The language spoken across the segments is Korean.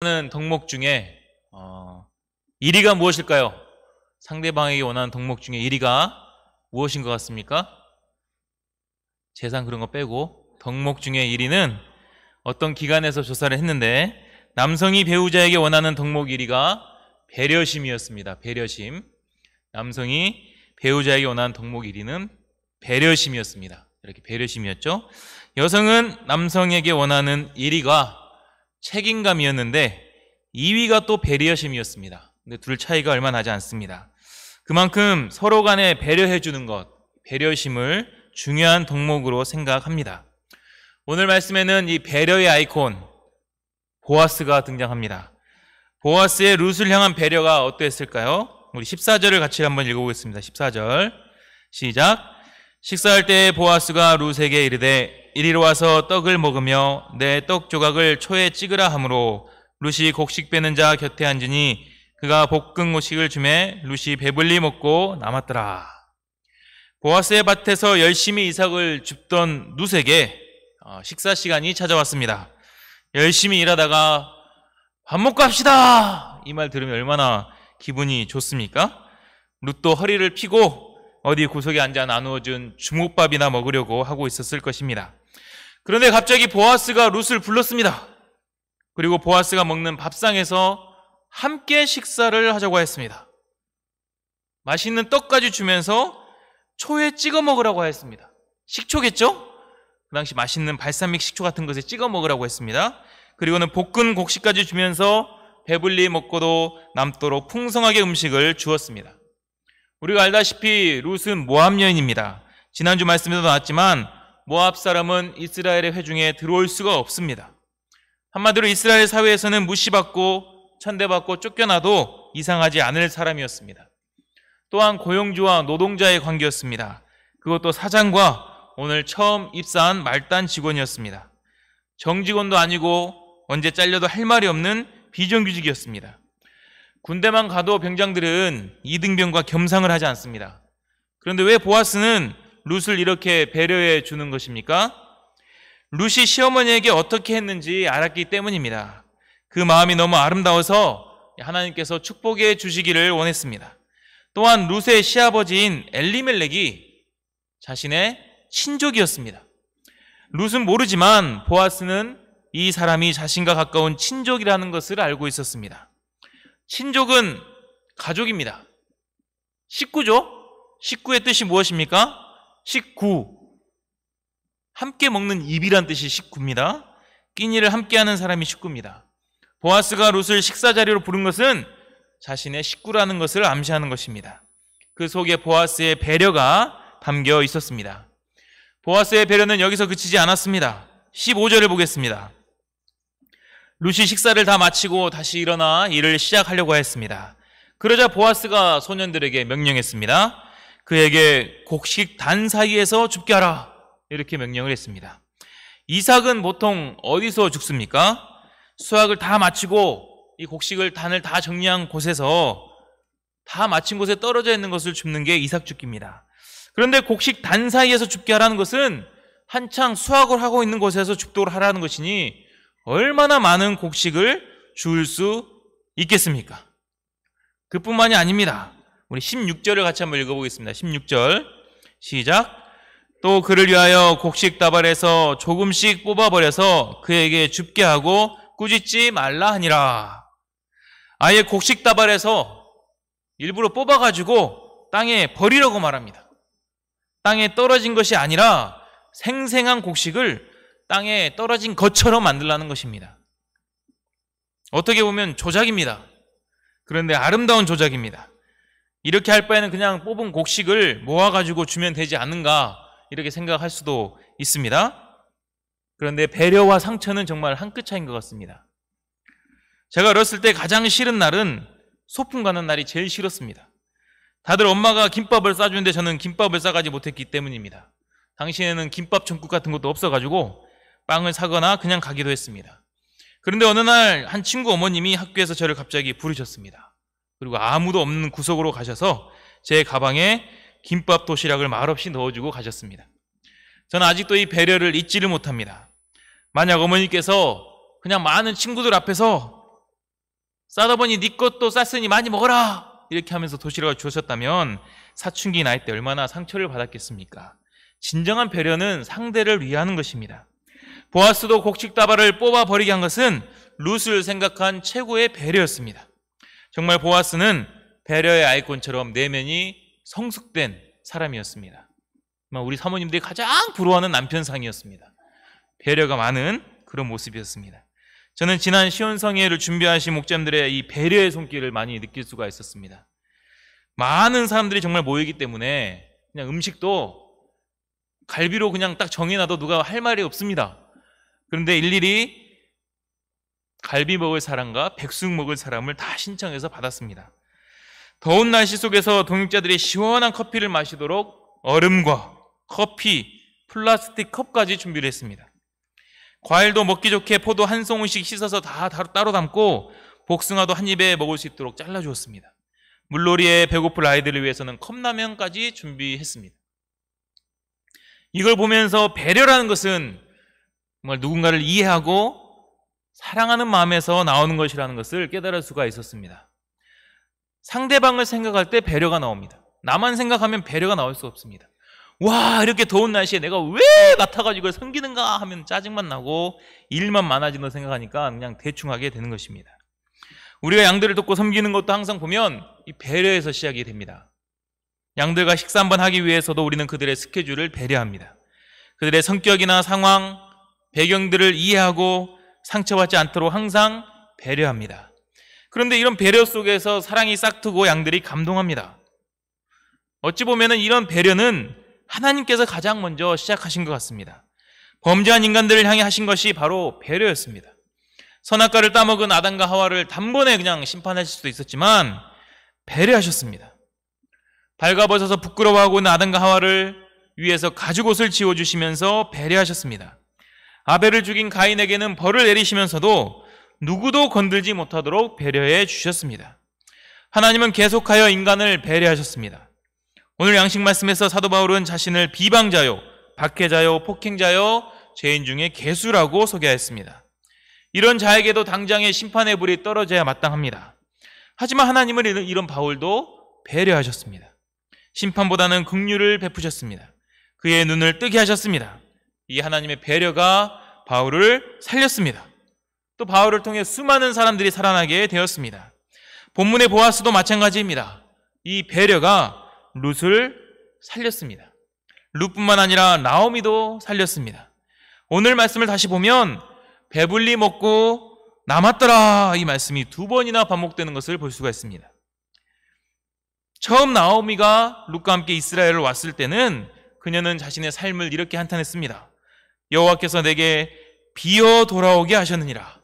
하는 덕목 중에 어, 1위가 무엇일까요? 상대방에게 원하는 덕목 중에 1위가 무엇인 것 같습니까? 재산 그런 거 빼고 덕목 중에 1위는 어떤 기관에서 조사를 했는데 남성이 배우자에게 원하는 덕목 1위가 배려심이었습니다. 배려심. 남성이 배우자에게 원하는 덕목 1위는 배려심이었습니다. 이렇게 배려심이었죠. 여성은 남성에게 원하는 1위가 책임감이었는데 2위가 또 배려심이었습니다. 근데 둘 차이가 얼마 나지 않습니다. 그만큼 서로 간에 배려해 주는 것, 배려심을 중요한 덕목으로 생각합니다. 오늘 말씀에는 이 배려의 아이콘 보아스가 등장합니다. 보아스의 룻을 향한 배려가 어땠을까요 우리 14절을 같이 한번 읽어보겠습니다. 14절 시작 식사할 때 보아스가 룻에게 이르되 이리로 와서 떡을 먹으며 내 떡 조각을 초에 찍으라 하므로 루시 곡식 빼는 자 곁에 앉으니 그가 볶은 곡식을 주매 루시 배불리 먹고 남았더라. 보아스의 밭에서 열심히 이삭을 줍던 누색에 어, 식사 시간이 찾아왔습니다. 열심히 일하다가 밥 먹고 합시다! 이 말 들으면 얼마나 기분이 좋습니까? 루또 허리를 피고 어디 구석에 앉아 나누어준 주먹밥이나 먹으려고 하고 있었을 것입니다. 그런데 갑자기 보아스가 룻을 불렀습니다. 그리고 보아스가 먹는 밥상에서 함께 식사를 하자고 했습니다. 맛있는 떡까지 주면서 초에 찍어 먹으라고 했습니다. 식초겠죠? 그 당시 맛있는 발사믹 식초 같은 것에 찍어 먹으라고 했습니다. 그리고는 볶은 곡식까지 주면서 배불리 먹고도 남도록 풍성하게 음식을 주었습니다. 우리가 알다시피 룻은 모함 여인입니다. 지난주 말씀에도 나왔지만 모압 사람은 이스라엘의 회중에 들어올 수가 없습니다. 한마디로 이스라엘 사회에서는 무시받고 천대받고 쫓겨나도 이상하지 않을 사람이었습니다. 또한 고용주와 노동자의 관계였습니다. 그것도 사장과 오늘 처음 입사한 말단 직원이었습니다. 정직원도 아니고 언제 잘려도 할 말이 없는 비정규직이었습니다. 군대만 가도 병장들은 이등병과 겸상을 하지 않습니다. 그런데 왜 보아스는 룻을 이렇게 배려해 주는 것입니까? 룻이 시어머니에게 어떻게 했는지 알았기 때문입니다. 그 마음이 너무 아름다워서 하나님께서 축복해 주시기를 원했습니다. 또한 룻의 시아버지인 엘리멜렉이 자신의 친족이었습니다. 룻은 모르지만 보아스는 이 사람이 자신과 가까운 친족이라는 것을 알고 있었습니다. 친족은 가족입니다. 식구죠? 식구의 뜻이 무엇입니까? 식구. 함께 먹는 입이란 뜻이 식구입니다. 끼니를 함께하는 사람이 식구입니다. 보아스가 룻을 식사 자리로 부른 것은 자신의 식구라는 것을 암시하는 것입니다. 그 속에 보아스의 배려가 담겨 있었습니다. 보아스의 배려는 여기서 그치지 않았습니다. 15절을 보겠습니다. 루시 식사를 다 마치고 다시 일어나 일을 시작하려고 했습니다. 그러자 보아스가 소년들에게 명령했습니다. 그에게 곡식 단 사이에서 죽게 하라. 이렇게 명령을 했습니다. 이삭은 보통 어디서 죽습니까? 수확을다 마치고 이 곡식을 단을 다 정리한 곳에서 다 마친 곳에 떨어져 있는 것을 죽는게 이삭 죽기입니다. 그런데 곡식 단 사이에서 죽게 하라는 것은 한창 수확을 하고 있는 곳에서 죽도록 하라는 것이니 얼마나 많은 곡식을 줄 수 있겠습니까? 그뿐만이 아닙니다. 우리 16절을 같이 한번 읽어보겠습니다. 16절 시작 또 그를 위하여 곡식 다발에서 조금씩 뽑아버려서 그에게 줍게 하고 꾸짖지 말라 하니라. 아예 곡식 다발에서 일부러 뽑아가지고 땅에 버리라고 말합니다. 땅에 떨어진 것이 아니라 생생한 곡식을 땅에 떨어진 것처럼 만들라는 것입니다. 어떻게 보면 조작입니다. 그런데 아름다운 조작입니다. 이렇게 할 바에는 그냥 뽑은 곡식을 모아가지고 주면 되지 않는가 이렇게 생각할 수도 있습니다. 그런데 배려와 상처는 정말 한 끗 차인 것 같습니다. 제가 어렸을 때 가장 싫은 날은 소풍 가는 날이 제일 싫었습니다. 다들 엄마가 김밥을 싸주는데 저는 김밥을 싸가지 못했기 때문입니다. 당시에는 김밥 전국 같은 것도 없어가지고 빵을 사거나 그냥 가기도 했습니다. 그런데 어느 날 한 친구 어머님이 학교에서 저를 갑자기 부르셨습니다. 그리고 아무도 없는 구석으로 가셔서 제 가방에 김밥 도시락을 말없이 넣어주고 가셨습니다. 저는 아직도 이 배려를 잊지를 못합니다. 만약 어머니께서 그냥 많은 친구들 앞에서 싸다 보니 네 것도 쌌으니 많이 먹어라 이렇게 하면서 도시락을 주셨다면 사춘기 나이 때 얼마나 상처를 받았겠습니까? 진정한 배려는 상대를 위하는 것입니다. 보아스도 곡식다발을 뽑아버리게 한 것은 룻을 생각한 최고의 배려였습니다. 정말 보아스는 배려의 아이콘처럼 내면이 성숙된 사람이었습니다. 우리 사모님들이 가장 부러워하는 남편상이었습니다. 배려가 많은 그런 모습이었습니다. 저는 지난 시온성회를 준비하신 목자님들의 이 배려의 손길을 많이 느낄 수가 있었습니다. 많은 사람들이 정말 모이기 때문에 그냥 음식도 갈비로 그냥 딱 정해놔도 누가 할 말이 없습니다. 그런데 일일이 갈비 먹을 사람과 백숙 먹을 사람을 다 신청해서 받았습니다. 더운 날씨 속에서 동역자들이 시원한 커피를 마시도록 얼음과 커피, 플라스틱 컵까지 준비를 했습니다. 과일도 먹기 좋게 포도 한 송이씩 씻어서 다 따로 담고 복숭아도 한 입에 먹을 수 있도록 잘라주었습니다. 물놀이에 배고플 아이들을 위해서는 컵라면까지 준비했습니다. 이걸 보면서 배려라는 것은 정말 누군가를 이해하고 사랑하는 마음에서 나오는 것이라는 것을 깨달을 수가 있었습니다. 상대방을 생각할 때 배려가 나옵니다. 나만 생각하면 배려가 나올 수 없습니다. 와, 이렇게 더운 날씨에 내가 왜 맡아가지고 이걸 섬기는가 하면 짜증만 나고 일만 많아진다 생각하니까 그냥 대충 하게 되는 것입니다. 우리가 양들을 돕고 섬기는 것도 항상 보면 이 배려에서 시작이 됩니다. 양들과 식사 한번 하기 위해서도 우리는 그들의 스케줄을 배려합니다. 그들의 성격이나 상황, 배경들을 이해하고 상처받지 않도록 항상 배려합니다. 그런데 이런 배려 속에서 사랑이 싹트고 양들이 감동합니다. 어찌 보면 이런 배려는 하나님께서 가장 먼저 시작하신 것 같습니다. 범죄한 인간들을 향해 하신 것이 바로 배려였습니다. 선악과를 따먹은 아담과 하와를 단번에 그냥 심판하실 수도 있었지만 배려하셨습니다. 발가벗어서 부끄러워하고 있는 아담과 하와를 위해서 가죽옷을 지워주시면서 배려하셨습니다. 아벨을 죽인 가인에게는 벌을 내리시면서도 누구도 건들지 못하도록 배려해 주셨습니다. 하나님은 계속하여 인간을 배려하셨습니다. 오늘 양식 말씀에서 사도 바울은 자신을 비방자요, 박해자요, 폭행자요, 죄인 중에 개수라고 소개하였습니다. 이런 자에게도 당장의 심판의 불이 떨어져야 마땅합니다. 하지만 하나님은 이런 바울도 배려하셨습니다. 심판보다는 극류를 베푸셨습니다. 그의 눈을 뜨게 하셨습니다. 이 하나님의 배려가 바울을 살렸습니다. 또 바울을 통해 수많은 사람들이 살아나게 되었습니다. 본문의 보아스도 마찬가지입니다. 이 배려가 룻을 살렸습니다. 룻뿐만 아니라 나오미도 살렸습니다. 오늘 말씀을 다시 보면 배불리 먹고 남았더라 이 말씀이 두 번이나 반복되는 것을 볼 수가 있습니다. 처음 나오미가 룻과 함께 이스라엘을 왔을 때는 그녀는 자신의 삶을 이렇게 한탄했습니다. 여호와께서 내게 비어 돌아오게 하셨느니라.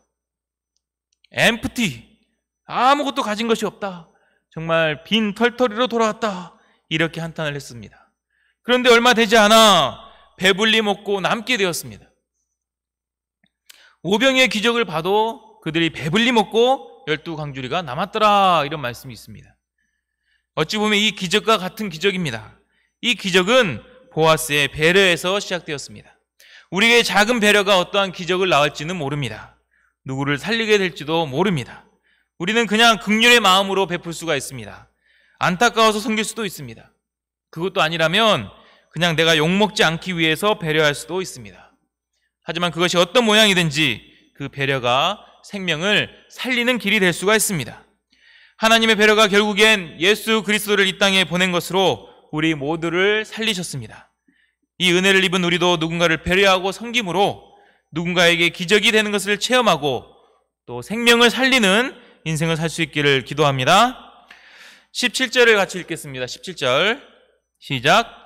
엠프티 아무것도 가진 것이 없다. 정말 빈 털털이로 돌아왔다. 이렇게 한탄을 했습니다. 그런데 얼마 되지 않아 배불리 먹고 남게 되었습니다. 오병의 기적을 봐도 그들이 배불리 먹고 열두 강주리가 남았더라 이런 말씀이 있습니다. 어찌 보면 이 기적과 같은 기적입니다. 이 기적은 보아스의 배려에서 시작되었습니다. 우리의 작은 배려가 어떠한 기적을 낳을지는 모릅니다. 누구를 살리게 될지도 모릅니다. 우리는 그냥 극률의 마음으로 베풀 수가 있습니다. 안타까워서 섬길 수도 있습니다. 그것도 아니라면 그냥 내가 욕먹지 않기 위해서 배려할 수도 있습니다. 하지만 그것이 어떤 모양이든지 그 배려가 생명을 살리는 길이 될 수가 있습니다. 하나님의 배려가 결국엔 예수 그리스도를 이 땅에 보낸 것으로 우리 모두를 살리셨습니다. 이 은혜를 입은 우리도 누군가를 배려하고 섬김으로 누군가에게 기적이 되는 것을 체험하고 또 생명을 살리는 인생을 살 수 있기를 기도합니다. 17절을 같이 읽겠습니다. 17절. 시작.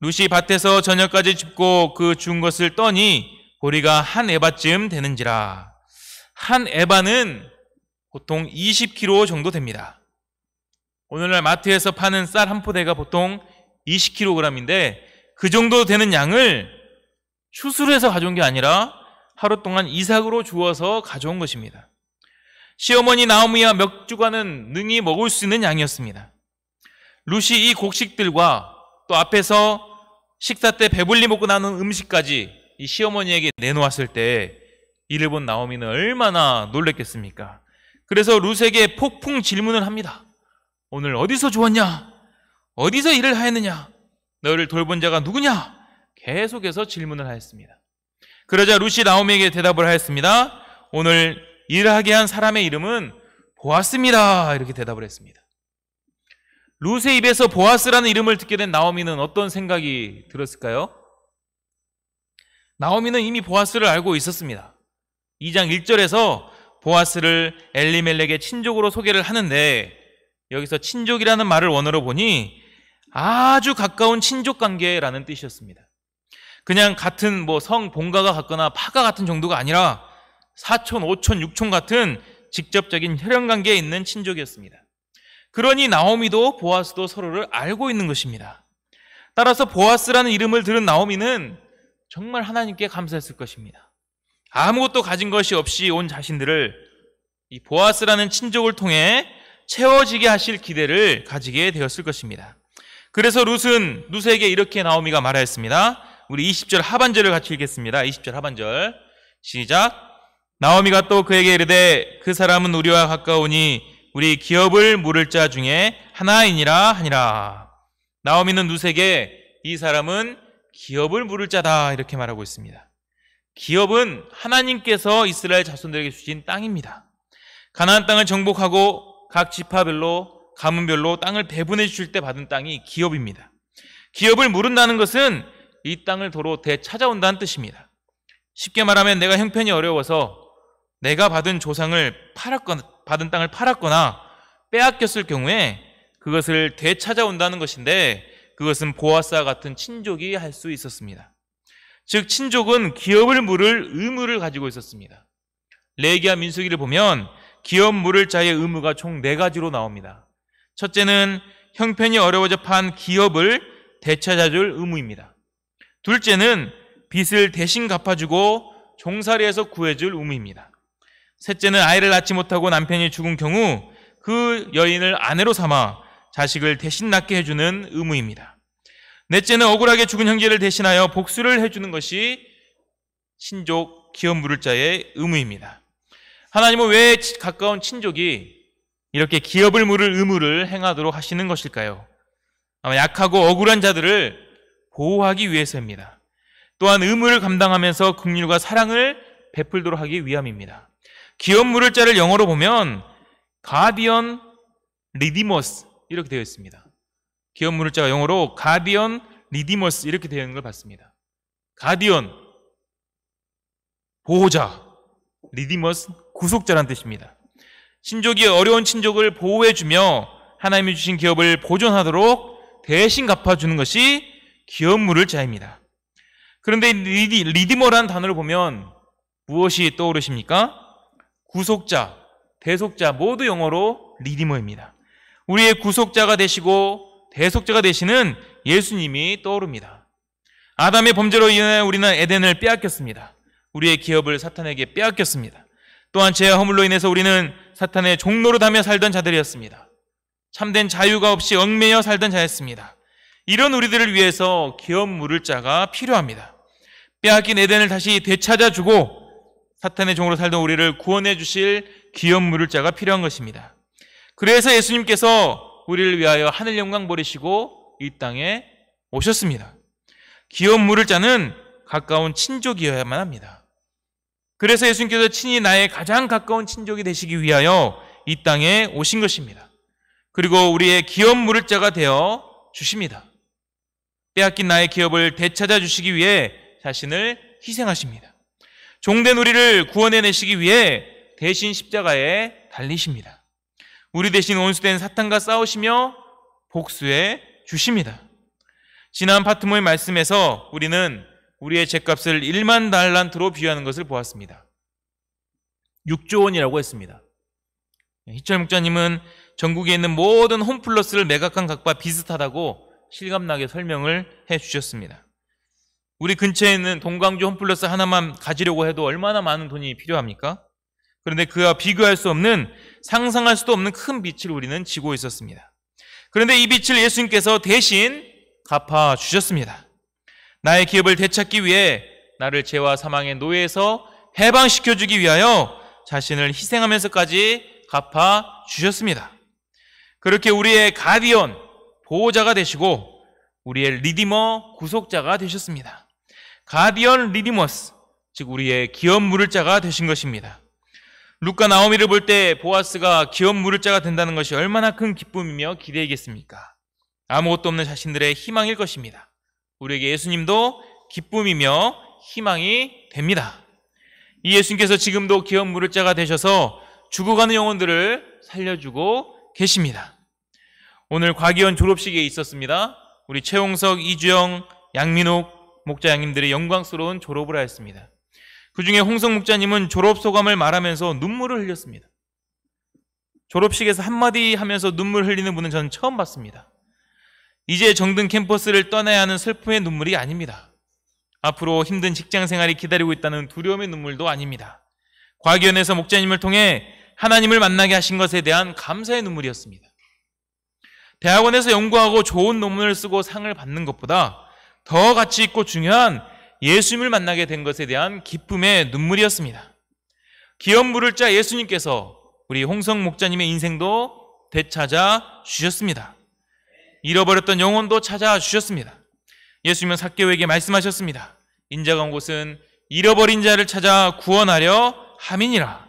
루시 밭에서 저녁까지 줍고 그 죽은 것을 떠니 보리가 한 에바쯤 되는지라. 한 에바는 보통 20kg 정도 됩니다. 오늘날 마트에서 파는 쌀 한 포대가 보통 20kg인데 그 정도 되는 양을 추술해서 가져온 게 아니라 하루 동안 이삭으로 주어서 가져온 것입니다. 시어머니 나오미와 몇 주간은 능히 먹을 수 있는 양이었습니다. 루시 이 곡식들과 또 앞에서 식사 때 배불리 먹고 나는 음식까지 이 시어머니에게 내놓았을 때 이를 본 나오미는 얼마나 놀랬겠습니까? 그래서 루스에게 폭풍 질문을 합니다. 오늘 어디서 주었냐? 어디서 일을 하였느냐? 너를 돌본 자가 누구냐? 계속해서 질문을 하였습니다. 그러자 루시 나오미에게 대답을 하였습니다. 오늘 일하게 한 사람의 이름은 보아스입니다. 이렇게 대답을 했습니다. 루세 입에서 보아스라는 이름을 듣게 된 나오미는 어떤 생각이 들었을까요? 나오미는 이미 보아스를 알고 있었습니다. 2장 1절에서 보아스를 엘리멜렉의 친족으로 소개를 하는데 여기서 친족이라는 말을 원어로 보니 아주 가까운 친족 관계라는 뜻이었습니다. 그냥 같은 뭐성 본가가 같거나 파가 같은 정도가 아니라 사촌, 오촌, 육촌 같은 직접적인 혈연 관계에 있는 친족이었습니다. 그러니 나오미도 보아스도 서로를 알고 있는 것입니다. 따라서 보아스라는 이름을 들은 나오미는 정말 하나님께 감사했을 것입니다. 아무것도 가진 것이 없이 온 자신들을 이 보아스라는 친족을 통해 채워지게 하실 기대를 가지게 되었을 것입니다. 그래서 룻은 누스에게 이렇게 나오미가 말하였습니다. 우리 20절 하반절을 같이 읽겠습니다. 20절 하반절 시작 나오미가 또 그에게 이르되 그 사람은 우리와 가까우니 우리 기업을 물을 자 중에 하나이니라 하니라 나오미는 누스에게 이 사람은 기업을 물을 자다 이렇게 말하고 있습니다. 기업은 하나님께서 이스라엘 자손들에게 주신 땅입니다. 가나안 땅을 정복하고 각 지파별로 가문별로 땅을 배분해 주실 때 받은 땅이 기업입니다. 기업을 물은다는 것은 이 땅을 도로 되찾아온다는 뜻입니다. 쉽게 말하면 내가 형편이 어려워서 내가 받은 조상을 팔았거나 받은 땅을 팔았거나 빼앗겼을 경우에 그것을 되찾아온다는 것인데 그것은 보아스와 같은 친족이 할 수 있었습니다. 즉 친족은 기업을 물을 의무를 가지고 있었습니다. 레기아 민수기를 보면 기업 물을 자의 의무가 총 네 가지로 나옵니다. 첫째는 형편이 어려워져 판 기업을 되찾아줄 의무입니다. 둘째는 빚을 대신 갚아주고 종살이에서 구해줄 의무입니다. 셋째는 아이를 낳지 못하고 남편이 죽은 경우 그 여인을 아내로 삼아 자식을 대신 낳게 해주는 의무입니다. 넷째는 억울하게 죽은 형제를 대신하여 복수를 해주는 것이 신족 기업 물을 자의 의무입니다. 하나님은 왜 가까운 친족이 이렇게 기업을 물을 의무를 행하도록 하시는 것일까요? 아마 약하고 억울한 자들을 보호하기 위해서입니다. 또한 의무를 감당하면서 긍휼과 사랑을 베풀도록 하기 위함입니다. 기업 물을 자를 영어로 보면 가디언 리디머스 이렇게 되어 있습니다. 기업 물을 자가 영어로 가디언 리디머스 이렇게 되어 있는 걸 봤습니다. 가디언 보호자 리디머스 구속자란 뜻입니다. 신족이 어려운 친족을 보호해주며 하나님이 주신 기업을 보존하도록 대신 갚아주는 것이 기업물을 자입니다. 그런데 리디머란 단어를 보면 무엇이 떠오르십니까? 구속자, 대속자 모두 영어로 리디머입니다. 우리의 구속자가 되시고 대속자가 되시는 예수님이 떠오릅니다. 아담의 범죄로 인해 우리는 에덴을 빼앗겼습니다. 우리의 기업을 사탄에게 빼앗겼습니다. 또한 죄의 허물로 인해서 우리는 사탄의 종로로다며 살던 자들이었습니다. 참된 자유가 없이 얽매여 살던 자였습니다. 이런 우리들을 위해서 기업 물을 자가 필요합니다. 빼앗긴 에덴을 다시 되찾아주고 사탄의 종으로 살던 우리를 구원해 주실 기업 물을 자가 필요한 것입니다. 그래서 예수님께서 우리를 위하여 하늘 영광 버리시고 이 땅에 오셨습니다. 기업 물을 자는 가까운 친족이어야만 합니다. 그래서 예수님께서 친히 나의 가장 가까운 친족이 되시기 위하여 이 땅에 오신 것입니다. 그리고 우리의 기업 물을 자가 되어 주십니다. 빼앗긴 나의 기업을 되찾아 주시기 위해 자신을 희생하십니다. 종된 우리를 구원해내시기 위해 대신 십자가에 달리십니다. 우리 대신 온수된 사탄과 싸우시며 복수해 주십니다. 지난 파트모의 말씀에서 우리는 우리의 죗값을 1만 달란트로 비유하는 것을 보았습니다. 6조 원이라고 했습니다. 희철 목자님은 전국에 있는 모든 홈플러스를 매각한 각과 비슷하다고 실감나게 설명을 해 주셨습니다. 우리 근처에 있는 동광주 홈플러스 하나만 가지려고 해도 얼마나 많은 돈이 필요합니까? 그런데 그와 비교할 수 없는 상상할 수도 없는 큰 빛을 우리는 지고 있었습니다. 그런데 이 빛을 예수님께서 대신 갚아 주셨습니다. 나의 기업을 되찾기 위해 나를 죄와 사망의 노예에서 해방시켜 주기 위하여 자신을 희생하면서까지 갚아 주셨습니다. 그렇게 우리의 가디언 보호자가 되시고 우리의 리디머 구속자가 되셨습니다. 가디언 리디머스 즉 우리의 기업 물을자가 되신 것입니다. 루카 나오미를 볼 때 보아스가 기업 물을자가 된다는 것이 얼마나 큰 기쁨이며 기대이겠습니까? 아무것도 없는 자신들의 희망일 것입니다. 우리에게 예수님도 기쁨이며 희망이 됩니다. 이 예수님께서 지금도 기업 물을 자가 되셔서 죽어가는 영혼들을 살려주고 계십니다. 오늘 과기원 졸업식에 있었습니다. 우리 최홍석, 이주영, 양민욱 목자님들의 영광스러운 졸업을 하였습니다. 그 중에 홍성 목자님은 졸업 소감을 말하면서 눈물을 흘렸습니다. 졸업식에서 한마디 하면서 눈물 흘리는 분은 저는 처음 봤습니다. 이제 정든 캠퍼스를 떠나야 하는 슬픔의 눈물이 아닙니다. 앞으로 힘든 직장 생활이 기다리고 있다는 두려움의 눈물도 아닙니다. 과기연에서 목자님을 통해 하나님을 만나게 하신 것에 대한 감사의 눈물이었습니다. 대학원에서 연구하고 좋은 논문을 쓰고 상을 받는 것보다 더 가치 있고 중요한 예수님을 만나게 된 것에 대한 기쁨의 눈물이었습니다. 기업물을 자 예수님께서 우리 홍성 목자님의 인생도 되찾아 주셨습니다. 잃어버렸던 영혼도 찾아 주셨습니다. 예수님은 사개오에게 말씀하셨습니다. 인자가 온 곳은 잃어버린 자를 찾아 구원하려 함이니라.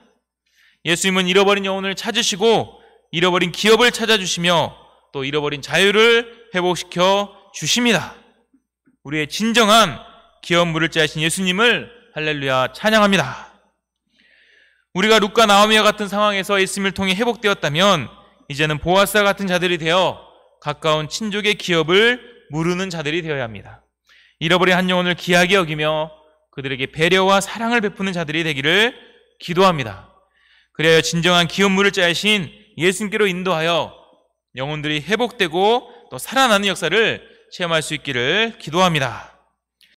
예수님은 잃어버린 영혼을 찾으시고 잃어버린 기업을 찾아주시며 또 잃어버린 자유를 회복시켜 주십니다. 우리의 진정한 기업 물을 자이신 예수님을 할렐루야 찬양합니다. 우리가 룩과 나오미와 같은 상황에서 예수님을 통해 회복되었다면 이제는 보아스와 같은 자들이 되어 가까운 친족의 기업을 무르는 자들이 되어야 합니다. 잃어버린 한 영혼을 귀하게 여기며 그들에게 배려와 사랑을 베푸는 자들이 되기를 기도합니다. 그래야 진정한 기업물을 짜신 예수님께로 인도하여 영혼들이 회복되고 또 살아나는 역사를 체험할 수 있기를 기도합니다.